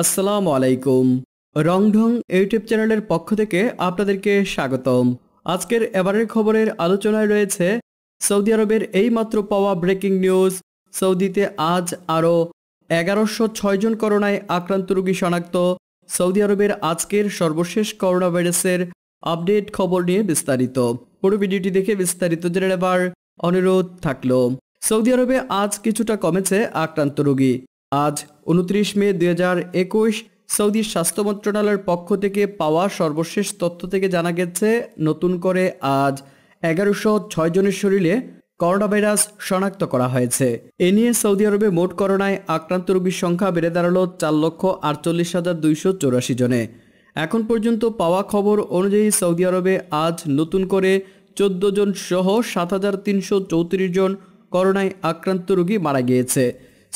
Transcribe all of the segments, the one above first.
আসসালামু আলাইকুম রংঢং ইউটিউব চ্যানেলের পক্ষ থেকে আপনাদেরকে স্বাগতম আজকের এবারের খবরের আলোচনায় রয়েছে সৌদি আরবের এইমাত্র পাওয়া ব্রেকিং নিউজ সৌদিতে আজ আরও এগারোশো জন করোনায় আক্রান্ত রোগী শনাক্ত সৌদি আরবের আজকের সর্বশেষ করোনা ভাইরাসের আপডেট খবর নিয়ে বিস্তারিত পুরো ভিডিওটি দেখে বিস্তারিত জেনে নেবার অনুরোধ থাকল সৌদি আরবে আজ কিছুটা কমেছে আক্রান্ত রোগী আজ উনত্রিশ মে দুই হাজার একুশ সৌদির স্বাস্থ্য মন্ত্রণালয়ের পক্ষ থেকে পাওয়া সর্বশেষ তথ্য থেকে জানা গেছে নতুন করে আজ এগারোশো ছয় জনের শরীরে করোনা ভাইরাস শনাক্ত করা হয়েছে এ নিয়ে সৌদি আরবে মোট করোনায় আক্রান্ত রোগীর সংখ্যা বেড়ে দাঁড়ালো চার লক্ষ আটচল্লিশ হাজার দুইশো চৌরাশি জনে এখন পর্যন্ত পাওয়া খবর অনুযায়ী সৌদি আরবে আজ নতুন করে চোদ্দ জন সহ সাত হাজার তিনশো চৌত্রিশ জন করোনায় আক্রান্ত রোগী মারা গিয়েছে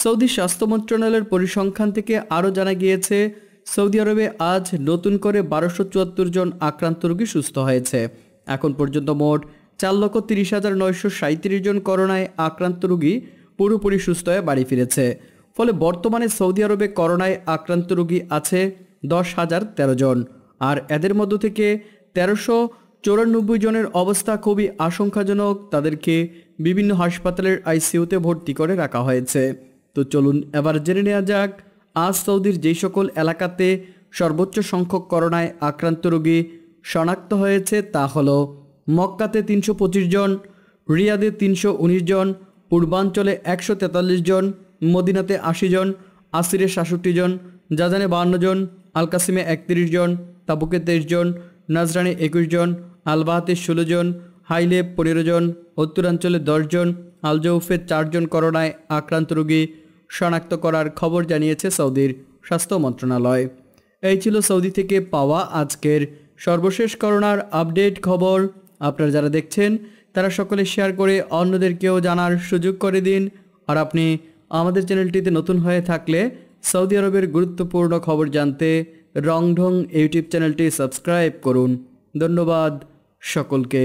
সৌদি স্বাস্থ্য মন্ত্রণালয়ের পরিসংখ্যান থেকে আরও জানা গিয়েছে সৌদি আরবে আজ নতুন করে বারোশো চুয়াত্তর জন আক্রান্ত রোগী সুস্থ হয়েছে এখন পর্যন্ত মোট চার লক্ষ তিরিশ হাজার নয়শো সাঁত্রিশ জন করোনায় আক্রান্ত রোগী পুরোপুরি সুস্থ হয়ে বাড়ি ফিরেছে ফলে বর্তমানে সৌদি আরবে করোনায় আক্রান্ত রোগী আছে দশ হাজার তেরো জন আর এদের মধ্য থেকে তেরোশো চৌরানব্বই জনের অবস্থা খুবই আশঙ্কাজনক তাদেরকে বিভিন্ন হাসপাতালের আইসিইউতে ভর্তি করে রাখা হয়েছে তো চলুন এবার জেনে নেওয়া যাক আজ সৌদির যে সকল এলাকাতে সর্বোচ্চ সংখ্যক করোনায় আক্রান্ত রোগী শনাক্ত হয়েছে তা হল মক্কাতে তিনশো পঁচিশ জন রিয়াদে তিনশো জন পূর্বাঞ্চলে একশো জন মদিনাতে আশি জন আসিরে সাতষট্টি জন জাজানে বাহান্ন জন আলকাসিমে একত্রিশ জন তাবুকে তেইশ জন নাজরানে একুশ জন আলবাহাতে ষোলো জন হাইলে পনেরো জন উত্তরাঞ্চলে দশ জন আলজৌফে চারজন করোনায় আক্রান্ত রোগী শনাক্ত করার খবর জানিয়েছে সৌদির স্বাস্থ্য মন্ত্রণালয় এই ছিল সৌদি থেকে পাওয়া আজকের সর্বশেষ করোনার আপডেট খবর আপনারা যারা দেখছেন তারা সকলে শেয়ার করে অন্যদেরকেও জানার সুযোগ করে দিন আর আপনি আমাদের চ্যানেলটিতে নতুন হয়ে থাকলে সৌদি আরবের গুরুত্বপূর্ণ খবর জানতে রংঢং ইউটিউব চ্যানেলটি সাবস্ক্রাইব করুন ধন্যবাদ সকলকে